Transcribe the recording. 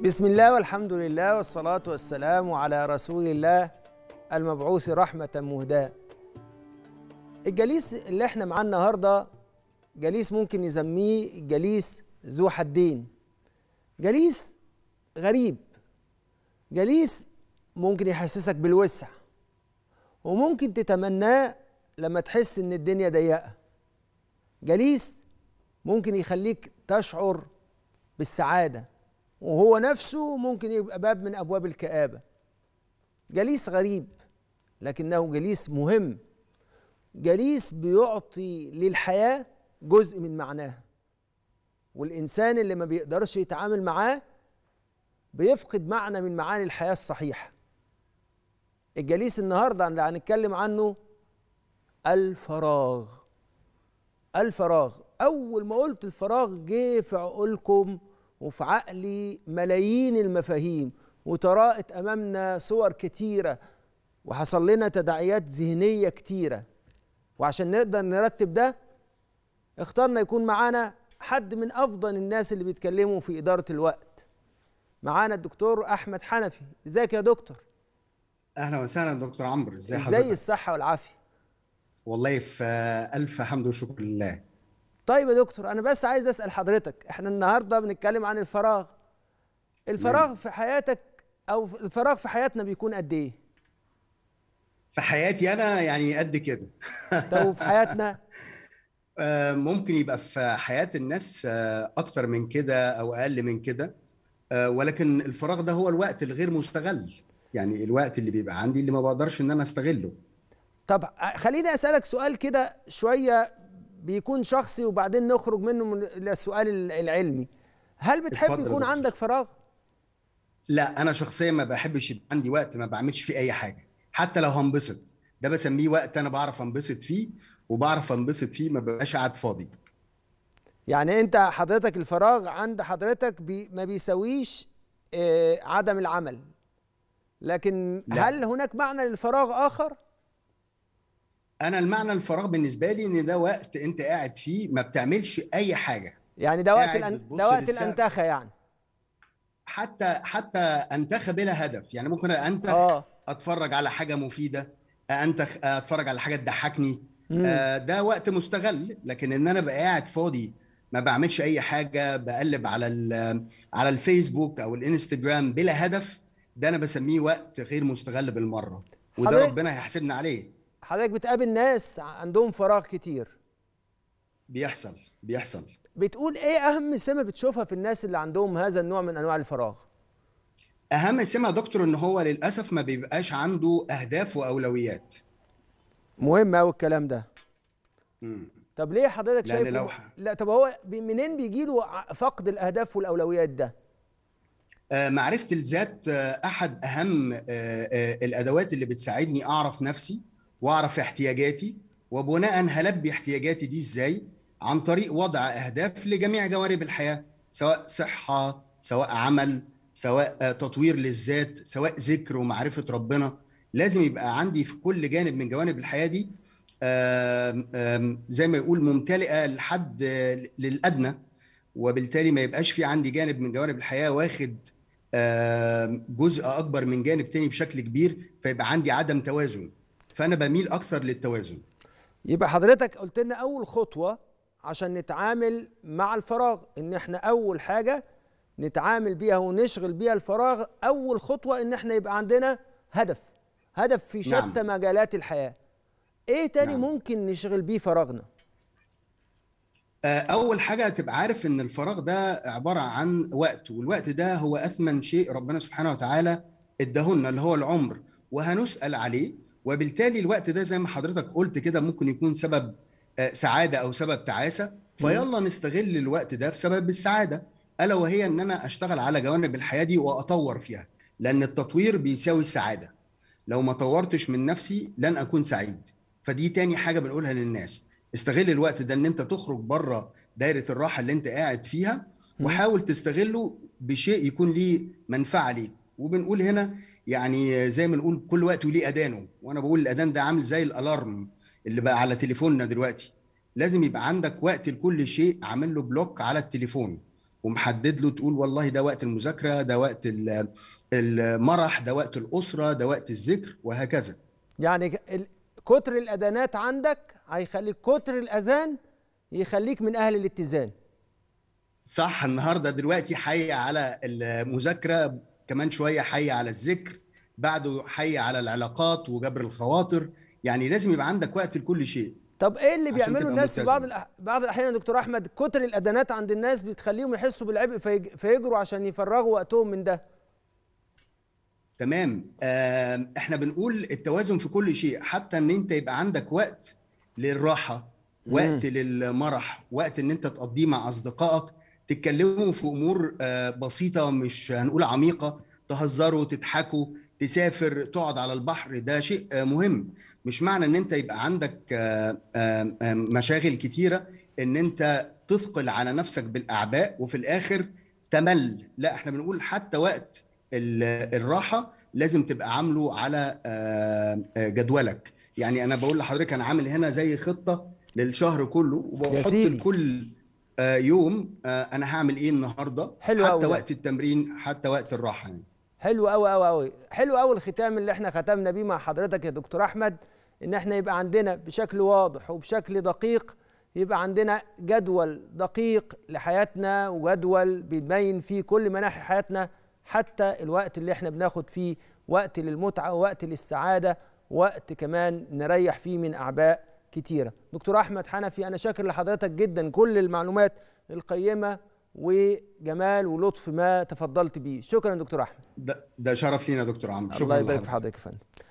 بسم الله والحمد لله والصلاة والسلام على رسول الله المبعوث رحمة مهداة الجليس اللي احنا معاه النهاردة جليس ممكن نسميه جليس ذو حدين جليس غريب جليس ممكن يحسسك بالوسع وممكن تتمناه لما تحس ان الدنيا ضيقه جليس ممكن يخليك تشعر بالسعاده وهو نفسه ممكن يبقى باب من ابواب الكآبه جليس غريب لكنه جليس مهم جليس بيعطي للحياه جزء من معناها والانسان اللي ما بيقدرش يتعامل معاه بيفقد معنى من معاني الحياه الصحيحه الجليس النهارده اللي هنتكلم عنه الفراغ الفراغ اول ما قلت الفراغ جه في عقولكم وفي عقلي ملايين المفاهيم وتراءت امامنا صور كتيره وحصل لنا تداعيات ذهنيه كتيره وعشان نقدر نرتب ده اخترنا يكون معانا حد من افضل الناس اللي بيتكلموا في اداره الوقت معانا الدكتور احمد حنفي ازيك يا دكتور اهلا وسهلا دكتور عمرو ازي حضرتك ازاي الصحه والعافيه والله في الف حمد وشكر لله طيب يا دكتور انا بس عايز اسال حضرتك احنا النهارده بنتكلم عن الفراغ الفراغ في حياتك او الفراغ في حياتنا بيكون قد ايه في حياتي انا يعني قد كده طب وفي حياتنا آه، ممكن يبقى في حياه الناس آه، اكتر من كده او اقل من كده آه، ولكن الفراغ ده هو الوقت الغير مستغل يعني الوقت اللي بيبقى عندي اللي ما بقدرش ان انا استغله طب خليني اسالك سؤال كده شويه بيكون شخصي وبعدين نخرج منه من السؤال العلمي هل بتحب يكون بقى. عندك فراغ لا انا شخصيا ما بحبش يبقى عندي وقت ما بعملش فيه اي حاجه حتى لو هنبسط ده بسميه وقت انا بعرف انبسط فيه وبعرف انبسط فيه ما ببقاش قاعد فاضي يعني انت حضرتك الفراغ عند حضرتك بي ما بيساويش آه، عدم العمل لكن لا. هل هناك معنى للفراغ اخر انا المعنى الفراغ بالنسبه لي ان ده وقت انت قاعد فيه ما بتعملش اي حاجه يعني ده وقت الان... ده وقت الانتخه يعني حتى حتى انتخ بلا هدف يعني ممكن انتخ أوه. اتفرج على حاجه مفيده انتخ اتفرج على حاجه تضحكني آه، ده وقت مستغل لكن ان انا بقى قاعد فاضي ما بعملش اي حاجه بقلب على على الفيسبوك او الانستجرام بلا هدف ده انا بسميه وقت غير مستغل بالمره وده ربنا هيحاسبنا عليه حضرتك بتقابل ناس عندهم فراغ كتير بيحصل بيحصل بتقول ايه اهم سمه بتشوفها في الناس اللي عندهم هذا النوع من انواع الفراغ اهم سمه يا دكتور ان هو للاسف ما بيبقاش عنده اهداف واولويات مهم قوي الكلام ده مم. طب ليه حضرتك شايف لو... لا طب هو منين بيجي له فقد الاهداف والاولويات ده آه، معرفه الذات آه، احد اهم آه، الادوات اللي بتساعدني اعرف نفسي واعرف احتياجاتي وبناء هلبي احتياجاتي دي ازاي عن طريق وضع اهداف لجميع جوانب الحياه سواء صحه سواء عمل سواء آه، تطوير للذات سواء ذكر ومعرفه ربنا لازم يبقى عندي في كل جانب من جوانب الحياه دي آم آم زي ما يقول ممتلئه لحد آه، للادنى وبالتالي ما يبقاش في عندي جانب من جوانب الحياه واخد جزء اكبر من جانب تاني بشكل كبير فيبقى عندي عدم توازن فانا بميل اكثر للتوازن يبقى حضرتك قلت لنا اول خطوه عشان نتعامل مع الفراغ ان احنا اول حاجه نتعامل بيها ونشغل بيها الفراغ اول خطوه ان احنا يبقى عندنا هدف هدف في نعم. شتى نعم. مجالات الحياه ايه تاني نعم. ممكن نشغل بيه فراغنا آه، اول حاجه تبقى عارف ان الفراغ ده عباره عن وقت والوقت ده هو اثمن شيء ربنا سبحانه وتعالى اداهولنا اللي هو العمر وهنسال عليه وبالتالي الوقت ده زي ما حضرتك قلت كده ممكن يكون سبب آه، سعاده او سبب تعاسه فيلا نستغل الوقت ده بسبب السعاده الا وهي ان انا اشتغل على جوانب الحياه دي واطور فيها لان التطوير بيساوي السعاده لو ما طورتش من نفسي لن اكون سعيد فدي تاني حاجه بنقولها للناس استغل الوقت ده ان انت تخرج بره دايره الراحه اللي انت قاعد فيها وحاول تستغله بشيء يكون ليه منفعه ليك وبنقول هنا يعني زي ما نقول كل وقت وليه اذانه وانا بقول الاذان ده عامل زي الالارم اللي بقى على تليفوننا دلوقتي لازم يبقى عندك وقت لكل شيء عامل له بلوك على التليفون ومحدد له تقول والله ده وقت المذاكره ده وقت المرح ده وقت الاسره ده وقت الذكر وهكذا يعني كتر الاذانات عندك هيخلي كتر الاذان يخليك من اهل الاتزان صح النهارده دلوقتي حي على المذاكره كمان شويه حي على الذكر بعده حي على العلاقات وجبر الخواطر يعني لازم يبقى عندك وقت لكل شيء طب ايه اللي بيعمله الناس في بعض بعض الاحيان يا دكتور احمد كتر الادانات عند الناس بتخليهم يحسوا بالعبء فيج فيجروا عشان يفرغوا وقتهم من ده تمام احنا بنقول التوازن في كل شيء حتى ان انت يبقى عندك وقت للراحه وقت مم. للمرح وقت ان انت تقضيه مع اصدقائك تتكلموا في امور آه، بسيطه مش هنقول عميقه تهزروا تضحكوا تسافر تقعد على البحر ده شيء آه، مهم مش معنى ان انت يبقى عندك آه، مشاغل كتيره ان انت تثقل على نفسك بالاعباء وفي الاخر تمل لا احنا بنقول حتى وقت الراحه لازم تبقى عامله على جدولك يعني انا بقول لحضرتك انا عامل هنا زي خطه للشهر كله وبحط لكل آه، يوم آه، انا هعمل ايه النهارده حلو حتى أوي وقت التمرين حتى وقت الراحه يعني حلو قوي قوي قوي حلو قوي الختام اللي احنا ختمنا بيه مع حضرتك يا دكتور احمد ان احنا يبقى عندنا بشكل واضح وبشكل دقيق يبقى عندنا جدول دقيق لحياتنا وجدول بيبين فيه كل مناحي حياتنا حتى الوقت اللي احنا بناخد فيه وقت للمتعه ووقت للسعاده وقت كمان نريح فيه من اعباء كتيره دكتور احمد حنفي انا شاكر لحضرتك جدا كل المعلومات القيمه وجمال ولطف ما تفضلت بيه شكرا دكتور احمد ده, ده شرف لينا دكتور عمرو شكرا الله يبارك في حضرتك يا فندم